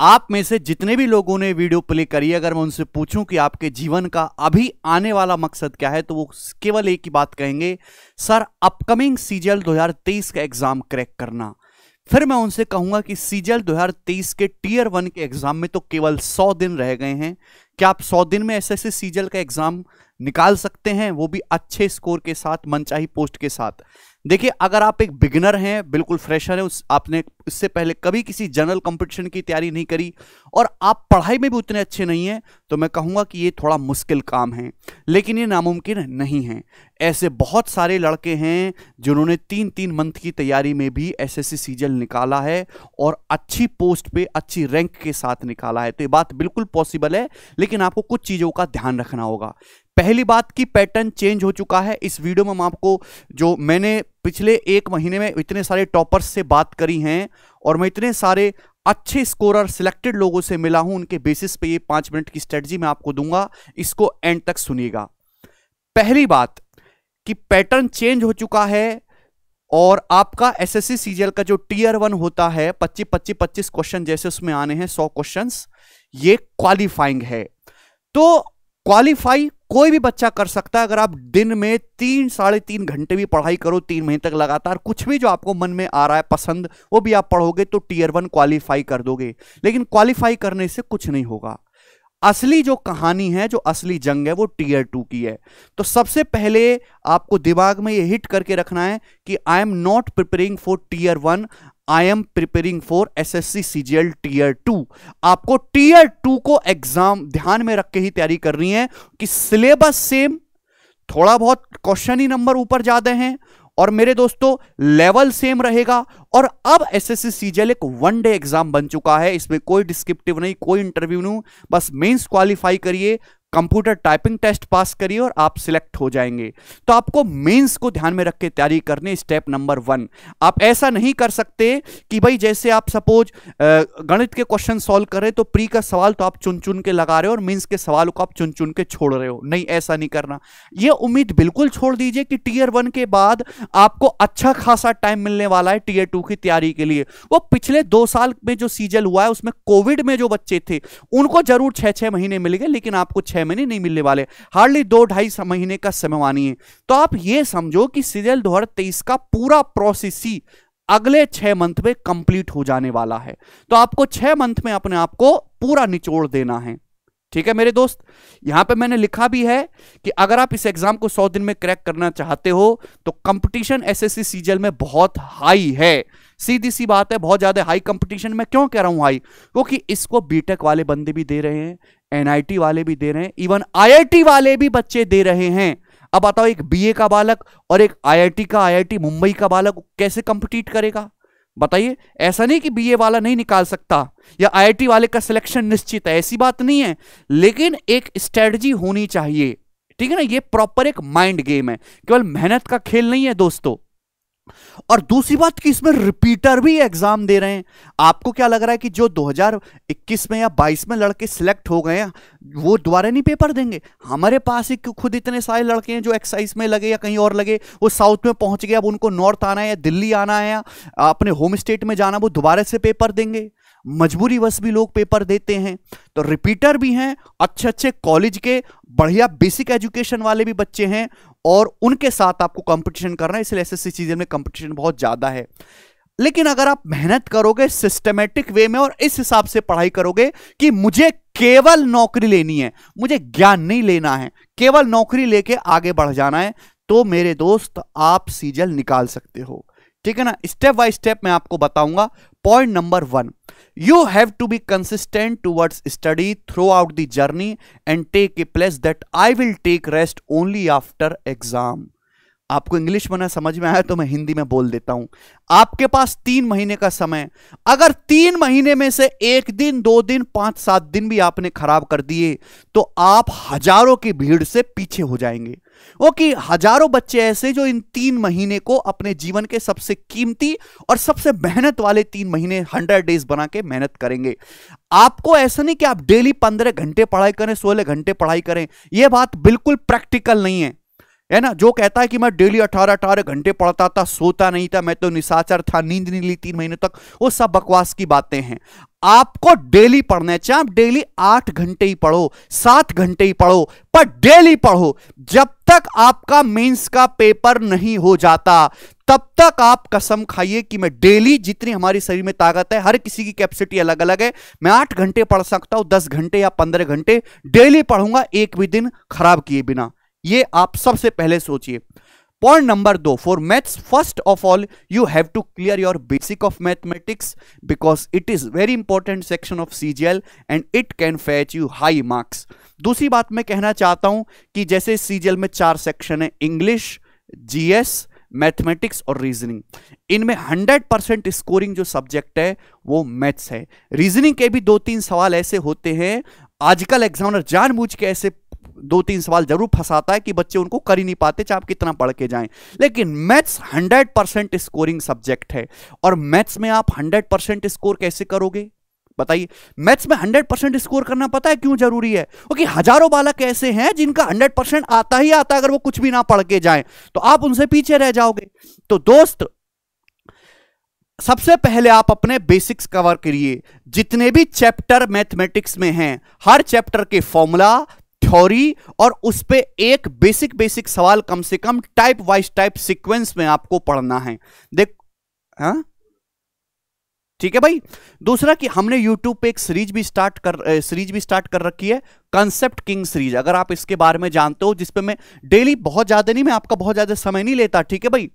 आप में से जितने भी लोगों ने वीडियो प्ले करी अगर मैं उनसे पूछूं कि आपके जीवन का अभी आने वाला मकसद क्या है तो वो केवल एक ही बात कहेंगे सर अपकमिंग सीजल 2023 का एग्जाम क्रैक करना फिर मैं उनसे कहूंगा कि सीजल 2023 के टीयर वन के एग्जाम में तो केवल 100 दिन रह गए हैं क्या आप 100 दिन में एस एस सीजल का एग्जाम निकाल सकते हैं वो भी अच्छे स्कोर के साथ मनचाही पोस्ट के साथ देखिए अगर आप एक बिगनर हैं बिल्कुल फ्रेशर हैं उस आपने इससे पहले कभी किसी जनरल कंपटीशन की तैयारी नहीं करी और आप पढ़ाई में भी उतने अच्छे नहीं हैं तो मैं कहूँगा कि ये थोड़ा मुश्किल काम है लेकिन ये नामुमकिन नहीं है ऐसे बहुत सारे लड़के हैं जिन्होंने तीन तीन मंथ की तैयारी में भी सी सीजल निकाला है और अच्छी पोस्ट पर अच्छी रैंक के साथ निकाला है तो ये बात बिल्कुल पॉसिबल है लेकिन आपको कुछ चीज़ों का ध्यान रखना होगा पहली बात की पैटर्न चेंज हो चुका है इस वीडियो में हम आपको जो मैंने पिछले एक महीने में इतने सारे टॉपर्स से बात करी हैं और मैं इतने सारे अच्छे स्कोरर सिलेक्टेड लोगों से मिला हूं उनके बेसिस पे ये पांच मिनट की स्ट्रेटजी मैं आपको दूंगा इसको एंड तक सुनिएगा पहली बात कि पैटर्न चेंज हो चुका है और आपका एस एस सीजीएल का जो टीयर वन होता है पच्चीस पच्चीस पच्चीस क्वेश्चन जैसे उसमें आने हैं सौ क्वेश्चन ये क्वालिफाइंग है तो क्वालिफाई कोई भी बच्चा कर सकता है अगर आप दिन में तीन साढ़े तीन घंटे भी पढ़ाई करो तीन महीने तक लगातार कुछ भी जो आपको मन में आ रहा है पसंद वो भी आप पढ़ोगे तो टीयर वन क्वालिफाई कर दोगे लेकिन क्वालिफाई करने से कुछ नहीं होगा असली जो कहानी है जो असली जंग है वो टीयर टू की है तो सबसे पहले आपको दिमाग में ये हिट करके रखना है कि I am not preparing for tier one I am preparing for G L tier two आपको टीयर टू को एग्जाम ध्यान में रख के ही तैयारी करनी है कि सिलेबस सेम थोड़ा बहुत क्वेश्चन ही नंबर ऊपर ज्यादा हैं और मेरे दोस्तों लेवल सेम रहेगा और अब एस एस जी सीजीएल एक वन डे एग्जाम बन चुका है इसमें कोई डिस्क्रिप्टिव नहीं कोई इंटरव्यू नहीं बस मेंस क्वालिफाई करिए कंप्यूटर टाइपिंग टेस्ट पास करिए और आप सिलेक्ट हो जाएंगे तो आपको मेंस को ध्यान में रख के तैयारी करनी स्टेप नंबर वन आप ऐसा नहीं कर सकते कि भाई जैसे आप सपोज गणित के क्वेश्चन सॉल्व रहे तो प्री का सवाल तो आप चुन चुन के लगा रहे हो और मेंस के सवाल को आप चुन चुन के छोड़ रहे हो नहीं ऐसा नहीं करना यह उम्मीद बिल्कुल छोड़ दीजिए कि टीयर वन के बाद आपको अच्छा खासा टाइम मिलने वाला है टीयर टू की तैयारी के लिए वो पिछले दो साल में जो सीजल हुआ है उसमें कोविड में जो बच्चे थे उनको जरूर छह छह महीने मिल गए लेकिन आपको छह छह महीने नहीं मिलने वाले हार्डली दो ढाई महीने का समय है तो आप ये समझो कि सीरियल दो का पूरा प्रोसेस ही अगले छह मंथ में कंप्लीट हो जाने वाला है तो आपको छह मंथ में अपने आप को पूरा निचोड़ देना है ठीक है मेरे दोस्त यहां पे मैंने लिखा भी है कि अगर आप इस एग्जाम को 100 दिन में क्रैक करना चाहते हो तो कंपटीशन एसएससी सीजल में बहुत हाई है सीधी सी बात है बहुत ज्यादा हाई कंपटीशन में क्यों कह रहा हूं हाई क्योंकि इसको बीटेक वाले बंदे भी दे रहे हैं एनआईटी वाले भी दे रहे हैं इवन आई वाले भी बच्चे दे रहे हैं अब बताओ एक बी का बालक और एक आई का आई मुंबई का बालक कैसे कंपटीट करेगा बताइए ऐसा नहीं कि बीए वाला नहीं निकाल सकता या आईआईटी वाले का सिलेक्शन निश्चित है ऐसी बात नहीं है लेकिन एक स्ट्रेटजी होनी चाहिए ठीक है ना ये प्रॉपर एक माइंड गेम है केवल मेहनत का खेल नहीं है दोस्तों और दूसरी बात कि इसमें रिपीटर भी एग्जाम दे रहे हैं आपको क्या लग रहा है कि जो 2021 में या 22 में लड़के सिलेक्ट हो गए वो दोबारा नहीं पेपर देंगे हमारे पास ही खुद इतने सारे लड़के हैं जो एक्साइज में लगे या कहीं और लगे वो साउथ में पहुंच गए अब उनको नॉर्थ आना है या दिल्ली आना है या अपने होम स्टेट में जाना वो दोबारा से पेपर देंगे मजबूरी बस भी लोग पेपर देते हैं तो रिपीटर भी हैं अच्छे अच्छे कॉलेज के बढ़िया बेसिक एजुकेशन वाले भी बच्चे हैं और उनके साथ आपको कंपटीशन करना है इसलिए एस एस सीजन में कंपटीशन बहुत ज़्यादा है लेकिन अगर आप मेहनत करोगे सिस्टमेटिक वे में और इस हिसाब से पढ़ाई करोगे कि मुझे केवल नौकरी लेनी है मुझे ज्ञान नहीं लेना है केवल नौकरी लेके आगे बढ़ जाना है तो मेरे दोस्त आप सीजल निकाल सकते हो ठीक है ना स्टेप बाय स्टेप मैं आपको बताऊंगा Point number one, you have to be consistent towards study throughout the journey and take a pledge that I will take rest only after exam. आपको इंग्लिश में समझ में आया तो मैं हिंदी में बोल देता हूं आपके पास तीन महीने का समय अगर तीन महीने में से एक दिन दो दिन पांच सात दिन भी आपने खराब कर दिए तो आप हजारों की भीड़ से पीछे हो जाएंगे ओके हजारों बच्चे ऐसे जो इन तीन महीने को अपने जीवन के सबसे कीमती और सबसे मेहनत वाले तीन महीने हंड्रेड डेज बना के मेहनत करेंगे आपको ऐसा नहीं कि आप डेली पंद्रह घंटे पढ़ाई करें सोलह घंटे पढ़ाई करें यह बात बिल्कुल प्रैक्टिकल नहीं है है ना जो कहता है कि मैं डेली अठारह अठारह घंटे पढ़ता था सोता नहीं था मैं तो निशाचर था नींद नहीं ली तीन महीने तक वो सब बकवास की बातें हैं आपको डेली पढ़ना है चाहे आप डेली आठ घंटे ही पढ़ो सात घंटे ही पढ़ो पर डेली पढ़ो जब तक आपका मेंस का पेपर नहीं हो जाता तब तक आप कसम खाइए कि मैं डेली जितनी हमारे शरीर में ताकत है हर किसी की कैपेसिटी अलग अलग है मैं आठ घंटे पढ़ सकता हूं दस घंटे या पंद्रह घंटे डेली पढ़ूंगा एक भी दिन खराब किए बिना ये आप सबसे पहले सोचिए पॉइंट नंबर दो for maths first of all you have to clear your basic of mathematics because it is very important section of C and it can fetch you high marks दूसरी बात मैं कहना चाहता हूं कि जैसे सी में चार सेक्शन है इंग्लिश जीएस मैथमेटिक्स और रीजनिंग इनमें 100 परसेंट स्कोरिंग जो सब्जेक्ट है वो मैथ्स है रीजनिंग के भी दो तीन सवाल ऐसे होते हैं आजकल एग्जामिनर जानबूझ के ऐसे दो तीन सवाल जरूर फंसाता है कि बच्चे उनको कर ही नहीं पाते चाहे आप कितना पढ़ के जाएं लेकिन मैथ्स 100 परसेंट स्कोरिंग सब्जेक्ट है और मैथ्स में आप 100 परसेंट स्कोर कैसे करोगे बताइए मैथ्स में 100 परसेंट स्कोर करना पता है क्यों जरूरी है क्योंकि हजारों बालक ऐसे हैं जिनका 100 परसेंट आता ही आता अगर वो कुछ भी ना पढ़ के जाए तो आप उनसे पीछे रह जाओगे तो दोस्त सबसे पहले आप अपने बेसिक्स कवर करिए जितने भी चैप्टर मैथमेटिक्स में हैं हर चैप्टर के फॉर्मूला थ्योरी और उस पर एक बेसिक बेसिक सवाल कम से कम टाइप वाइज टाइप सीक्वेंस में आपको पढ़ना है देख हा? ठीक है भाई दूसरा कि हमने YouTube पे एक सीरीज भी स्टार्ट कर सीरीज भी स्टार्ट कर रखी है कंसेप्ट किंग सीरीज अगर आप इसके बारे में जानते हो जिसपे मैं डेली बहुत ज़्यादा नहीं मैं आपका बहुत ज़्यादा समय नहीं लेता ठीक है भाई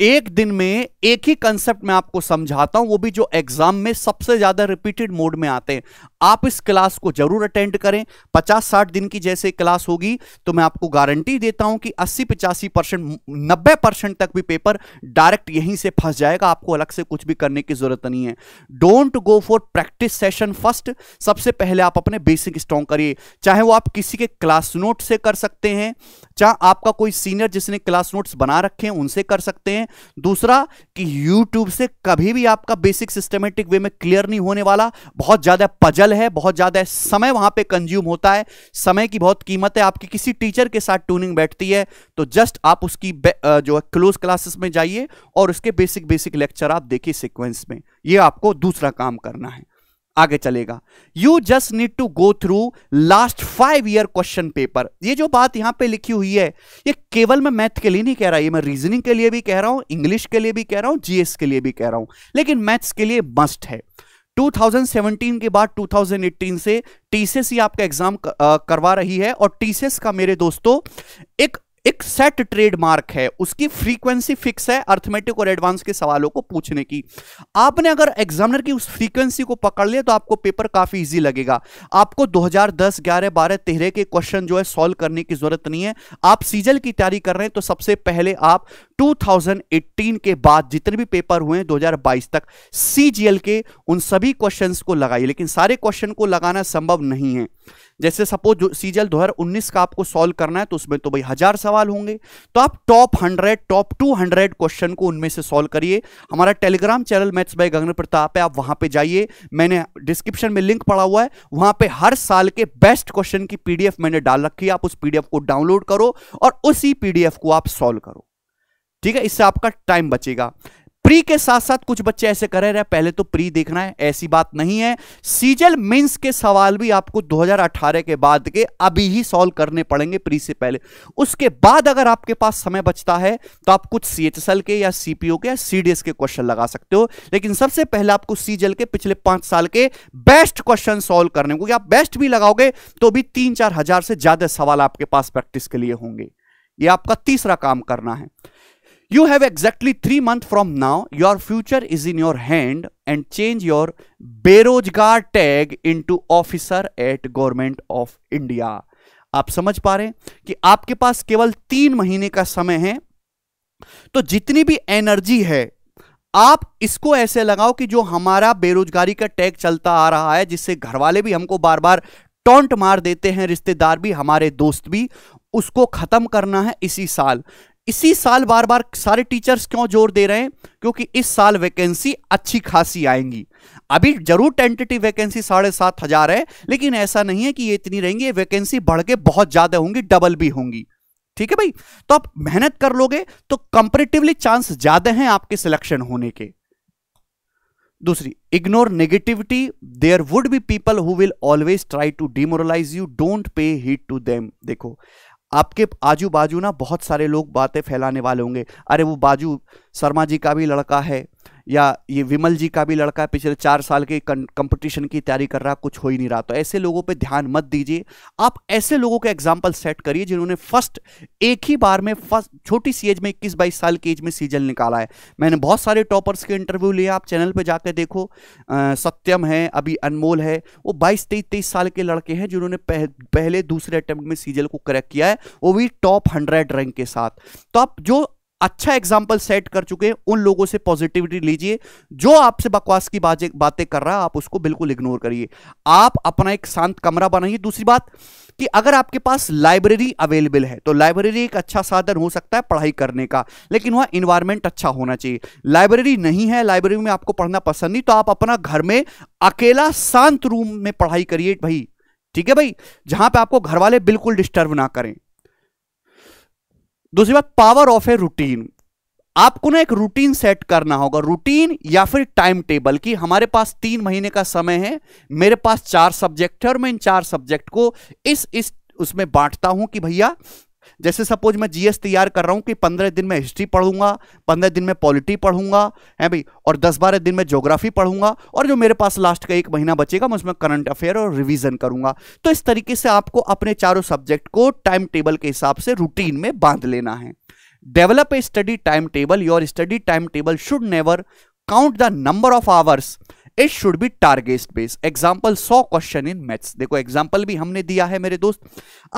एक दिन में एक ही कंसेप्ट में आपको समझाता हूं वो भी जो एग्जाम में सबसे ज्यादा रिपीटेड मोड में आते हैं आप इस क्लास को जरूर अटेंड करें 50-60 दिन की जैसे क्लास होगी तो मैं आपको गारंटी देता हूं कि 80-85 परसेंट नब्बे परसेंट तक भी पेपर डायरेक्ट यहीं से फंस जाएगा आपको अलग से कुछ भी करने की जरूरत नहीं है don't go for practice session first सबसे पहले आप अपने बेसिक स्ट्रॉन्ग करिए चाहे वो आप किसी के क्लास नोट से कर सकते हैं चाहे आपका कोई सीनियर जिसने क्लास नोट्स बना रखे हैं उनसे कर सकते हैं दूसरा कि यूट्यूब से कभी भी आपका बेसिक सिस्टमेटिक वे में क्लियर नहीं होने वाला बहुत ज्यादा पजल अवेलेबल है बहुत ज़्यादा समय वहाँ पे कंज्यूम होता है समय की बहुत कीमत है आपकी किसी टीचर के साथ ट्यूनिंग बैठती है तो जस्ट आप उसकी जो है क्लोज क्लासेस में जाइए और उसके बेसिक बेसिक लेक्चर आप देखिए सिक्वेंस में ये आपको दूसरा काम करना है आगे चलेगा you just need to go through last five year question paper ये जो बात यहां पे लिखी हुई है ये केवल मैं मैथ के लिए नहीं कह रहा ये मैं रीजनिंग के लिए भी कह रहा हूं इंग्लिश के लिए भी कह रहा हूं जीएस के लिए भी कह रहा हूं लेकिन मैथ्स के लिए मस्ट है 2017 के बाद 2018 से टीसीएस ही आपका एग्जाम करवा रही है और टीसीएस का मेरे दोस्तों एक एक सेट ट्रेडमार्क है उसकी फ्रीक्वेंसी फिक्स है अर्थमेटिक और एडवांस के सवालों को पूछने की आपने अगर एग्जामिनर की उस फ्रीक्वेंसी को पकड़ लिया तो आपको पेपर काफी इजी लगेगा आपको 2010 11 12 13 के क्वेश्चन जो है सॉल्व करने की जरूरत नहीं है आप सीजल की तैयारी कर रहे हैं तो सबसे पहले आप 2018 के बाद जितने भी पेपर हुए दो 2022 तक सीजीएल के उन सभी क्वेश्चन को लगाइए लेकिन सारे क्वेश्चन को लगाना संभव नहीं है जैसे सपोज जो सीजल 2019 का आपको सॉल्व करना है तो उसमें तो भाई हजार सवाल होंगे तो आप top hundred top two hundred question को उनमें से सॉल्व करिए हमारा Telegram channel maths by Gagan Pratap है आप वहां पे जाइए मैंने डिस्क्रिप्शन में लिंक पड़ा हुआ है वहां पे हर साल के बेस्ट क्वेश्चन की पीडीएफ मैंने डाल रखी है आप उस पीडीएफ को डाउनलोड करो और उसी पीडीएफ को आप सॉल्व करो ठीक है इससे आपका टाइम बचेगा प्री के साथ साथ कुछ बच्चे ऐसे कर रहे पहले तो प्री देखना है ऐसी बात नहीं है सीजल मींस के सवाल भी आपको 2018 के बाद के अभी ही सॉल्व करने पड़ेंगे प्री से पहले उसके बाद अगर आपके पास समय बचता है तो आप कुछ सीएचएसएल के या सीपीओ के या सीडीएस के क्वेश्चन लगा सकते हो लेकिन सबसे पहले आपको सीजल के पिछले पांच साल के बेस्ट क्वेश्चन सोल्व करने क्योंकि आप बेस्ट भी लगाओगे तो भी तीन चार हजार से ज्यादा सवाल आपके पास प्रैक्टिस के लिए होंगे ये आपका तीसरा काम करना है You have exactly three months from now. Your future is in your hand and change your बेरोजगार tag into officer at government of India. आप समझ पा रहे हैं कि आपके पास केवल तीन महीने का समय है तो जितनी भी एनर्जी है आप इसको ऐसे लगाओ कि जो हमारा बेरोजगारी का टैग चलता आ रहा है जिससे घर वाले भी हमको बार बार टोंट मार देते हैं रिश्तेदार भी हमारे दोस्त भी उसको खत्म करना है इसी साल इसी साल बार बार सारे टीचर्स क्यों जोर दे रहे हैं क्योंकि इस साल वैकेंसी अच्छी खासी आएंगी अभी जरूर टेंटेटिव वैकेंसी साढ़े सात हजार है लेकिन ऐसा नहीं है कि ये इतनी रहेंगी वैकेंसी बढ़ के बहुत ज्यादा होंगी डबल भी होंगी ठीक है भाई तो आप मेहनत कर लोगे तो कंपेरेटिवली चांस ज्यादा हैं आपके सिलेक्शन होने के दूसरी ignore negativity there would be people who will always try to demoralise you don't pay heed to them देखो आपके आजू बाजू ना बहुत सारे लोग बातें फैलाने वाले होंगे अरे वो बाजू शर्मा जी का भी लड़का है या ये विमल जी का भी लड़का है पिछले चार साल के कंपटीशन की तैयारी कर रहा कुछ हो ही नहीं रहा तो ऐसे लोगों पे ध्यान मत दीजिए आप ऐसे लोगों के एग्जाम्पल सेट करिए जिन्होंने फर्स्ट एक ही बार में फर्स्ट छोटी सी एज में इक्कीस बाईस साल की एज में सीजन निकाला है मैंने बहुत सारे टॉपर्स के इंटरव्यू लिए आप चैनल पर जाकर देखो आ, सत्यम है अभी अनमोल है वो बाईस तेईस तेईस साल के लड़के हैं जिन्होंने पह, पहले दूसरे अटैम्प्ट में सीजन को क्रैक किया है वो भी टॉप हंड्रेड रैंक के साथ तो आप जो अच्छा एग्जाम्पल सेट कर चुके हैं उन लोगों से पॉजिटिविटी लीजिए जो आपसे बकवास की बातें कर रहा है आप उसको बिल्कुल इग्नोर करिए आप अपना एक शांत कमरा बनाइए दूसरी बात कि अगर आपके पास लाइब्रेरी अवेलेबल है तो लाइब्रेरी एक अच्छा साधन हो सकता है पढ़ाई करने का लेकिन वहां इन्वायरमेंट अच्छा होना चाहिए लाइब्रेरी नहीं है लाइब्रेरी में आपको पढ़ना पसंद नहीं तो आप अपना घर में अकेला शांत रूम में पढ़ाई करिए भाई ठीक है भाई जहां पे आपको घर वाले बिल्कुल डिस्टर्ब ना करें दूसरी बात पावर ऑफ ए रूटीन आपको ना एक रूटीन सेट करना होगा रूटीन या फिर टाइम टेबल की हमारे पास तीन महीने का समय है मेरे पास चार सब्जेक्ट है और मैं इन चार सब्जेक्ट को इस इस उसमें बांटता हूं कि भैया जैसे सपोज मैं जीएस तैयार कर रहा हूँ कि पंद्रह दिन में हिस्ट्री पढ़ूंगा पंद्रह दिन में पॉलिटी पढ़ूंगा है भाई और दस बारह दिन में ज्योग्राफी पढ़ूंगा और जो मेरे पास लास्ट का एक महीना बचेगा मैं उसमें करंट अफेयर और रिविजन करूंगा तो इस तरीके से आपको अपने चारों सब्जेक्ट को टाइम टेबल के हिसाब से रूटीन में बांध लेना है develop a study time table your study time table should never count the number of hours it should be target base example सौ क्वेश्चन इन मैथ्स देखो एग्जाम्पल भी हमने दिया है मेरे दोस्त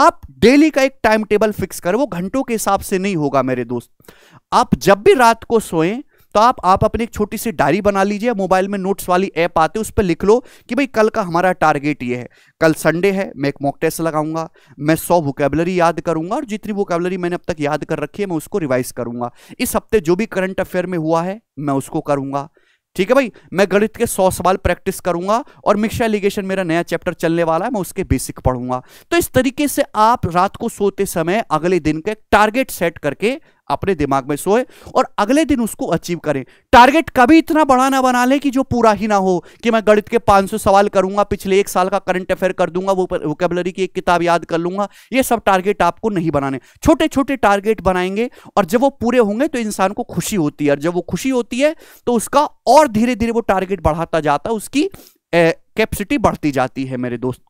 आप डेली का एक टाइम टेबल फिक्स कर वो घंटों के हिसाब से नहीं होगा मेरे दोस्त आप जब भी रात को सोए तो आप आप अपनी एक छोटी सी डायरी बना लीजिए मोबाइल में नोट्स वाली ऐप आते उस पर लिख लो कि भाई कल का हमारा टारगेट ये है कल संडे है मैं एक मॉक टेस्ट लगाऊंगा मैं सौ वोकेबलरी याद करूंगा और जितनी वोकेबलरी मैंने अब तक याद कर रखी है मैं उसको रिवाइज करूंगा इस हफ्ते जो भी करंट अफेयर में हुआ है मैं उसको करूंगा ठीक है भाई मैं गणित के सौ सवाल प्रैक्टिस करूंगा और मिक्सा एलिगेशन मेरा नया चैप्टर चलने वाला है मैं उसके बेसिक पढ़ूंगा तो इस तरीके से आप रात को सोते समय अगले दिन के टारगेट सेट करके अपने दिमाग में सोए और अगले दिन उसको अचीव करें टारगेट कभी इतना बड़ा ना बना लें कि जो पूरा ही ना हो कि मैं गणित के 500 सवाल करूंगा पिछले एक साल का करंट अफेयर कर दूंगा वो वोकेबलरी की एक किताब याद कर लूंगा ये सब टारगेट आपको नहीं बनाने छोटे छोटे टारगेट बनाएंगे और जब वो पूरे होंगे तो इंसान को खुशी होती है और जब वो खुशी होती है तो उसका और धीरे धीरे वो टारगेट बढ़ाता जाता उसकी कैपेसिटी बढ़ती जाती है मेरे दोस्त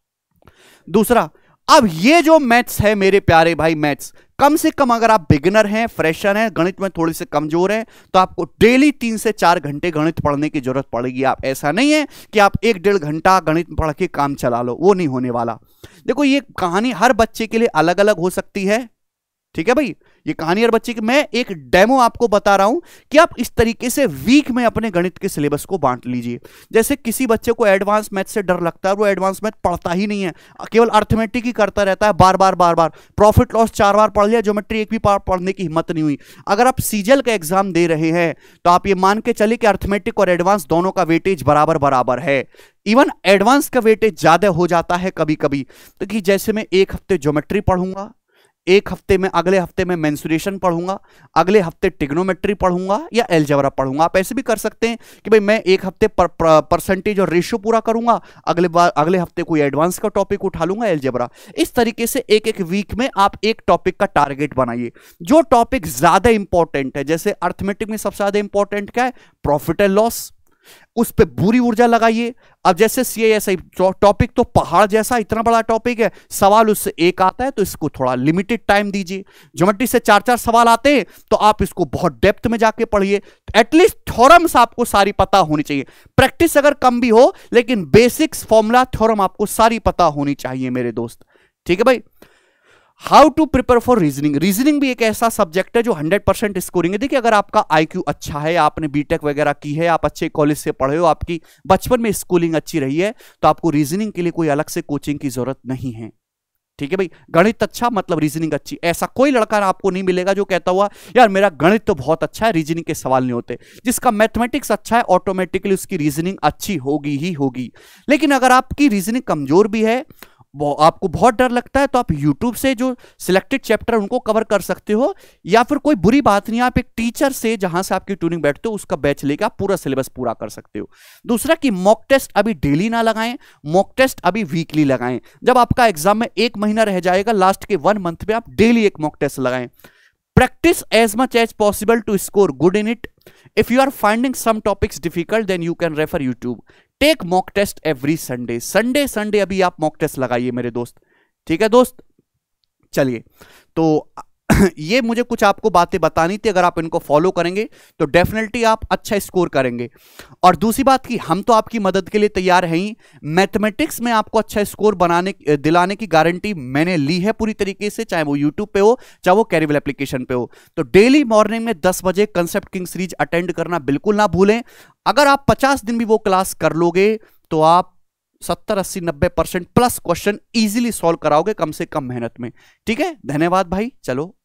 दूसरा अब ये जो मैथ्स है मेरे प्यारे भाई मैथ्स कम से कम अगर आप बिगिनर हैं फ्रेशर हैं गणित में थोड़ी से कमजोर हैं तो आपको डेली तीन से चार घंटे गणित पढ़ने की जरूरत पड़ेगी आप ऐसा नहीं है कि आप एक डेढ़ घंटा गणित पढ़ के काम चला लो वो नहीं होने वाला देखो ये कहानी हर बच्चे के लिए अलग अलग हो सकती है ठीक है भाई ये कहानी और बच्चे की मैं एक डेमो आपको बता रहा हूं कि आप इस तरीके से वीक में अपने गणित के सिलेबस को बांट लीजिए जैसे किसी बच्चे को एडवांस मैथ से डर लगता है वो एडवांस मैथ पढ़ता ही नहीं है केवल अर्थमेटिक ही करता रहता है बार बार बार बार प्रॉफिट लॉस चार बार पढ़ लिया ज्योमेट्री एक भी पढ़ने की हिम्मत नहीं हुई अगर आप सीजल का एग्जाम दे रहे हैं तो आप ये मान के चले कि अर्थमेटिक और एडवांस दोनों का वेटेज बराबर बराबर है इवन एडवांस का वेटेज ज्यादा हो जाता है कभी कभी तो कि जैसे मैं एक हफ्ते ज्योमेट्री पढ़ूंगा एक हफ्ते में अगले हफ्ते में मैंसुरेशन पढ़ूंगा अगले हफ्ते टिग्नोमेट्री पढ़ूंगा या एल्जबरा पढ़ूंगा आप ऐसे भी कर सकते हैं कि भाई मैं एक हफ्ते पर, पर, परसेंटेज और रेशियो पूरा करूंगा अगले बार अगले हफ्ते कोई एडवांस का टॉपिक उठा लूंगा एल्जबरा इस तरीके से एक एक वीक में आप एक टॉपिक का टारगेट बनाइए जो टॉपिक ज़्यादा इंपॉर्टेंट है जैसे अर्थमेटिक में सबसे ज़्यादा इंपॉर्टेंट क्या है प्रॉफिट एंड लॉस उस पर बुरी ऊर्जा लगाइए अब जैसे सी आई टॉपिक तो पहाड़ जैसा इतना बड़ा टॉपिक है सवाल उससे एक आता है तो इसको थोड़ा लिमिटेड टाइम दीजिए ज्योमेट्री से चार चार सवाल आते हैं तो आप इसको बहुत डेप्थ में जाके पढ़िए एटलीस्ट थ्योरम्स आपको सारी पता होनी चाहिए प्रैक्टिस अगर कम भी हो लेकिन बेसिक्स फॉर्मूला थ्योरम आपको सारी पता होनी चाहिए मेरे दोस्त ठीक है भाई how to prepare for reasoning reasoning भी एक ऐसा सब्जेक्ट है जो 100 परसेंट स्कोरिंग है देखिए अगर आपका आईक्यू अच्छा है आपने बीटेक वगैरह की है आप अच्छे कॉलेज से पढ़े हो आपकी बचपन में स्कूलिंग अच्छी रही है तो आपको रीजनिंग के लिए कोई अलग से कोचिंग की जरूरत नहीं है ठीक है भाई गणित अच्छा मतलब रीजनिंग अच्छी ऐसा कोई लड़का आपको नहीं मिलेगा जो कहता हुआ यार मेरा गणित तो बहुत अच्छा है रीजनिंग के सवाल नहीं होते जिसका मैथमेटिक्स अच्छा है ऑटोमेटिकली उसकी रीजनिंग अच्छी होगी ही होगी लेकिन अगर आपकी रीजनिंग कमजोर भी है आपको बहुत डर लगता है तो आप यूट्यूब से जो सिलेक्टेड चैप्टर उनको कवर कर सकते हो या फिर कोई बुरी बात नहीं आप एक टीचर से जहां से आपकी ट्यूनिंग बैठते हो उसका बैच लेकर आप पूरा सिलेबस पूरा कर सकते हो दूसरा कि मॉक टेस्ट अभी डेली ना लगाएं मॉक टेस्ट अभी वीकली लगाएं जब आपका एग्जाम में एक महीना रह जाएगा लास्ट के वन मंथ में आप डेली एक मॉक टेस्ट लगाएं practice as much as possible to score good in it if you are finding some topics difficult then you can refer YouTube take mock test every Sunday Sunday Sunday अभी आप mock test लगाइए मेरे दोस्त ठीक है दोस्त चलिए तो ये मुझे कुछ आपको बातें बतानी थी अगर आप इनको फॉलो करेंगे तो डेफिनेटली आप अच्छा स्कोर करेंगे और दूसरी बात कि हम तो आपकी मदद के लिए तैयार हैं ही मैथमेटिक्स में आपको अच्छा स्कोर बनाने दिलाने की गारंटी मैंने ली है पूरी तरीके से चाहे वो यूट्यूब पे हो चाहे वो कैरिवल एप्लीकेशन पे हो तो डेली मॉर्निंग में दस बजे कंसेप्ट किंग सीरीज अटेंड करना बिल्कुल ना भूलें अगर आप 50 दिन भी वो क्लास कर लोगे तो आप 70 अस्सी नब्बे percent plus question easily solve कराओगे कम से कम मेहनत में ठीक है धन्यवाद भाई चलो